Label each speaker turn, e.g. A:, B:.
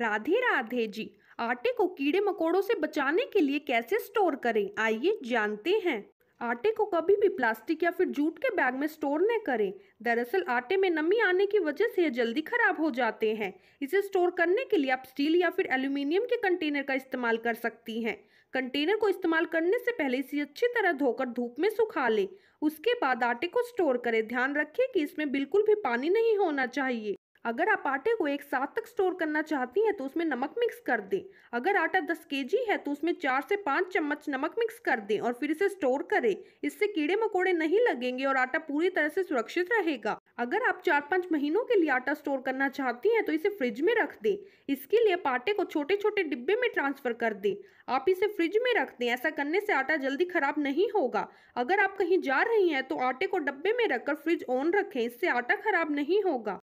A: राधे राधे जी आटे को कीड़े मकोड़ों से बचाने के लिए कैसे स्टोर करें आइए जानते हैं आटे को कभी भी प्लास्टिक या फिर जूट के बैग में स्टोर न करें दरअसल आटे में नमी आने की वजह से यह जल्दी खराब हो जाते हैं इसे स्टोर करने के लिए आप स्टील या फिर एल्यूमिनियम के कंटेनर का इस्तेमाल कर सकती हैं कंटेनर को इस्तेमाल करने से पहले इसे अच्छी तरह धोकर धूप में सुखा लें उसके बाद आटे को स्टोर करें ध्यान रखें कि इसमें बिल्कुल भी पानी नहीं होना चाहिए अगर आप आटे को एक साथ तक स्टोर करना चाहती हैं तो उसमें नमक मिक्स कर दें अगर आटा 10 जी है तो उसमें चार से पाँच चम्मच नमक मिक्स कर दें और फिर इसे स्टोर करें इससे कीड़े मकोड़े नहीं लगेंगे और आटा पूरी तरह से सुरक्षित रहेगा अगर आप चार पाँच महीनों के लिए आटा स्टोर करना चाहती हैं तो इसे फ्रिज में रख दें इसके लिए आप आटे को छोटे छोटे डिब्बे में ट्रांसफर कर दें आप इसे फ्रिज में रख दें ऐसा करने से आटा जल्दी खराब नहीं होगा अगर आप कहीं जा रही हैं तो आटे को डब्बे में रखकर फ्रिज ऑन रखें इससे आटा खराब नहीं होगा